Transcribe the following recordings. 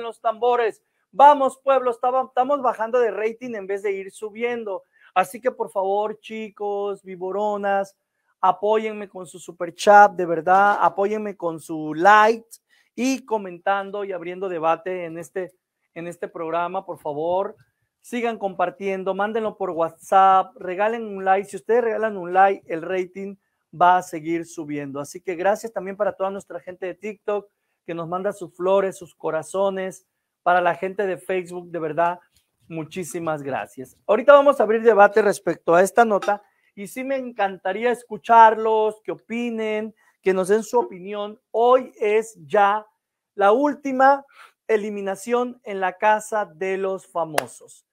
los tambores. Vamos, pueblo, estamos bajando de rating en vez de ir subiendo. Así que por favor, chicos, viboronas, apóyenme con su super chat, de verdad, apóyenme con su like y comentando y abriendo debate en este, en este programa, por favor. Sigan compartiendo, mándenlo por WhatsApp, regalen un like. Si ustedes regalan un like, el rating va a seguir subiendo. Así que gracias también para toda nuestra gente de TikTok, que nos manda sus flores, sus corazones. Para la gente de Facebook, de verdad, muchísimas gracias. Ahorita vamos a abrir debate respecto a esta nota y sí me encantaría escucharlos, que opinen, que nos den su opinión. Hoy es ya la última eliminación en la casa de los famosos.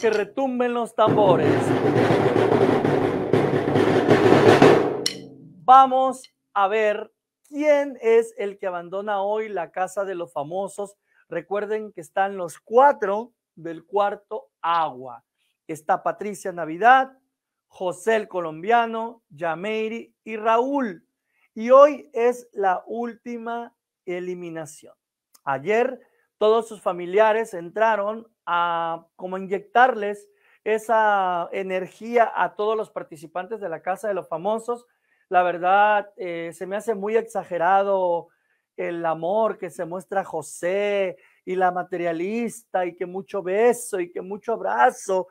Que retumben los tambores. Vamos a ver ¿Quién es el que abandona hoy la casa de los famosos? Recuerden que están los cuatro del cuarto agua. Está Patricia Navidad, José el colombiano, Yameiri y Raúl. Y hoy es la última eliminación. Ayer todos sus familiares entraron a como inyectarles esa energía a todos los participantes de la Casa de los Famosos la verdad, eh, se me hace muy exagerado el amor que se muestra José y la materialista y que mucho beso y que mucho abrazo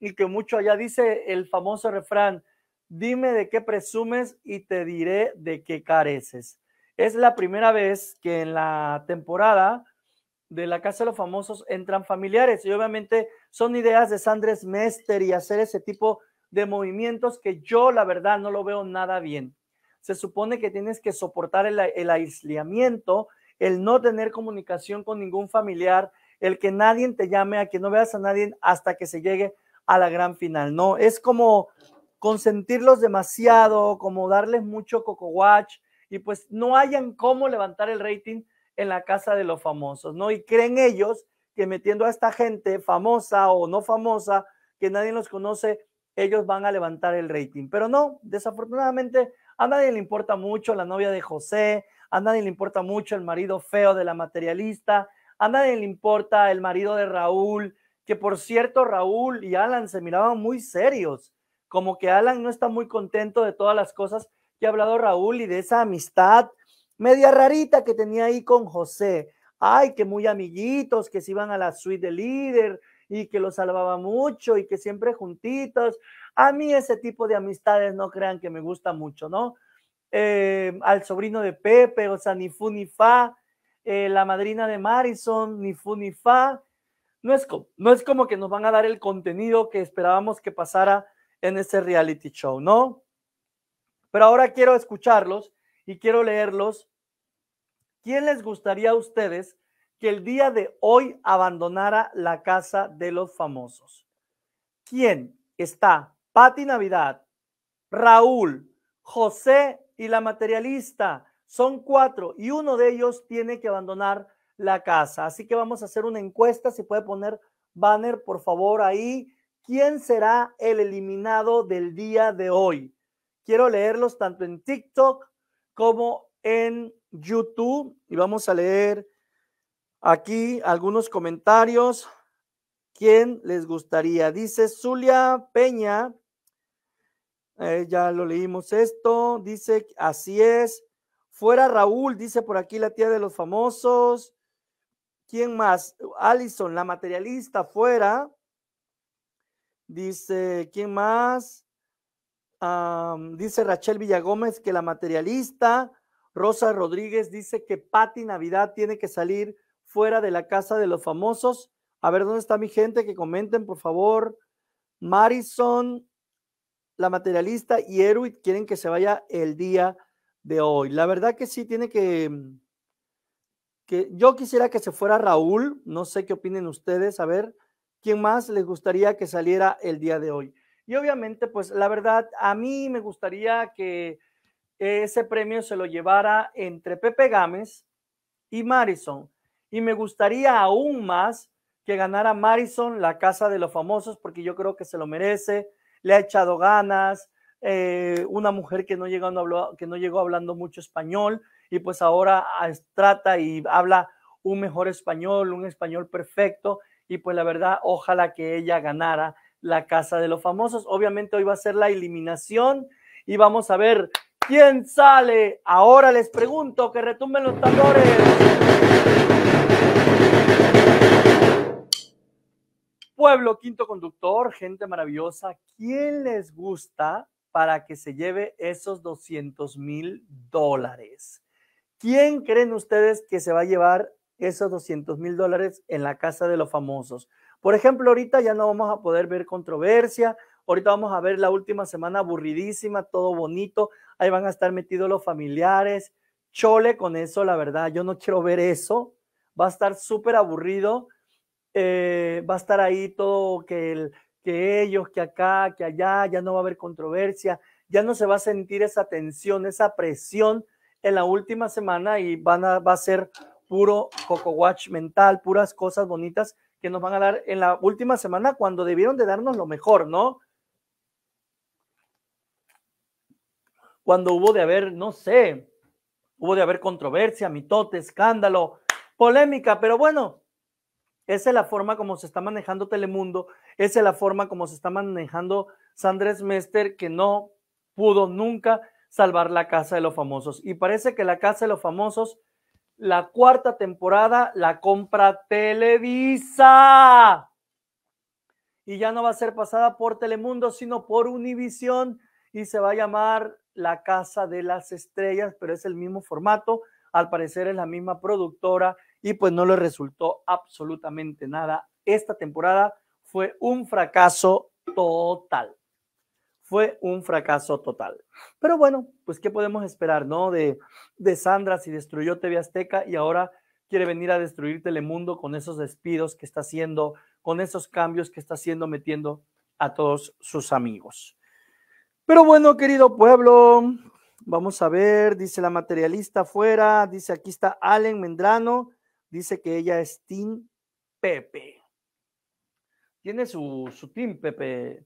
y que mucho allá dice el famoso refrán, dime de qué presumes y te diré de qué careces. Es la primera vez que en la temporada de la Casa de los Famosos entran familiares y obviamente son ideas de Sandres Mester y hacer ese tipo de de movimientos que yo la verdad no lo veo nada bien. Se supone que tienes que soportar el, el aislamiento, el no tener comunicación con ningún familiar, el que nadie te llame, a que no veas a nadie hasta que se llegue a la gran final. No, es como consentirlos demasiado, como darles mucho coco watch y pues no hayan cómo levantar el rating en la casa de los famosos, ¿no? Y creen ellos que metiendo a esta gente famosa o no famosa, que nadie los conoce, ellos van a levantar el rating. Pero no, desafortunadamente a nadie le importa mucho la novia de José, a nadie le importa mucho el marido feo de la materialista, a nadie le importa el marido de Raúl, que por cierto Raúl y Alan se miraban muy serios, como que Alan no está muy contento de todas las cosas que ha hablado Raúl y de esa amistad media rarita que tenía ahí con José. Ay, que muy amiguitos, que se iban a la suite de líder, y que lo salvaba mucho y que siempre juntitos. A mí ese tipo de amistades no crean que me gusta mucho, ¿no? Eh, al sobrino de Pepe, o sea, ni fu ni fa, eh, la madrina de Marison, ni fu ni fa. No es, no es como que nos van a dar el contenido que esperábamos que pasara en ese reality show, ¿no? Pero ahora quiero escucharlos y quiero leerlos. ¿Quién les gustaría a ustedes que el día de hoy abandonara la casa de los famosos. ¿Quién está? Pati Navidad, Raúl, José y la materialista. Son cuatro y uno de ellos tiene que abandonar la casa. Así que vamos a hacer una encuesta. Si puede poner banner, por favor, ahí. ¿Quién será el eliminado del día de hoy? Quiero leerlos tanto en TikTok como en YouTube. Y vamos a leer Aquí algunos comentarios. ¿Quién les gustaría? Dice Zulia Peña. Eh, ya lo leímos esto. Dice, así es. Fuera Raúl, dice por aquí la tía de los famosos. ¿Quién más? Alison, la materialista, fuera. Dice, ¿quién más? dice Rachel Villagómez que la materialista. Rosa Rodríguez dice que Patti Navidad tiene que salir fuera de la casa de los famosos. A ver, ¿dónde está mi gente? Que comenten, por favor. Marison, la materialista y Erwin quieren que se vaya el día de hoy. La verdad que sí tiene que, que... Yo quisiera que se fuera Raúl. No sé qué opinen ustedes. A ver, ¿quién más les gustaría que saliera el día de hoy? Y obviamente, pues la verdad, a mí me gustaría que ese premio se lo llevara entre Pepe Gámez y Marison. Y me gustaría aún más que ganara Marison la Casa de los Famosos, porque yo creo que se lo merece, le ha echado ganas, eh, una mujer que no, llegó, que no llegó hablando mucho español y pues ahora ah, trata y habla un mejor español, un español perfecto y pues la verdad, ojalá que ella ganara la Casa de los Famosos. Obviamente hoy va a ser la eliminación y vamos a ver quién sale. Ahora les pregunto que retumben los tambores. pueblo, quinto conductor, gente maravillosa, ¿quién les gusta para que se lleve esos 200 mil dólares? ¿Quién creen ustedes que se va a llevar esos 200 mil dólares en la casa de los famosos? Por ejemplo, ahorita ya no vamos a poder ver controversia, ahorita vamos a ver la última semana aburridísima, todo bonito, ahí van a estar metidos los familiares, chole con eso, la verdad, yo no quiero ver eso, va a estar súper aburrido eh, va a estar ahí todo que, el, que ellos, que acá, que allá, ya no va a haber controversia, ya no se va a sentir esa tensión, esa presión en la última semana y van a, va a ser puro Coco Watch mental, puras cosas bonitas que nos van a dar en la última semana cuando debieron de darnos lo mejor, ¿no? Cuando hubo de haber, no sé, hubo de haber controversia, mitote, escándalo, polémica, pero bueno, esa es la forma como se está manejando Telemundo, esa es la forma como se está manejando Sandrés Mester, que no pudo nunca salvar la Casa de los Famosos. Y parece que la Casa de los Famosos, la cuarta temporada, la compra Televisa. Y ya no va a ser pasada por Telemundo, sino por Univision Y se va a llamar La Casa de las Estrellas, pero es el mismo formato. Al parecer es la misma productora, y pues no le resultó absolutamente nada. Esta temporada fue un fracaso total. Fue un fracaso total. Pero bueno, pues qué podemos esperar, ¿no? De, de Sandra si destruyó TV Azteca y ahora quiere venir a destruir Telemundo con esos despidos que está haciendo, con esos cambios que está haciendo metiendo a todos sus amigos. Pero bueno, querido pueblo, vamos a ver, dice la materialista afuera, dice aquí está Allen Mendrano, dice que ella es Tim Pepe. Tiene su, su Team Pepe,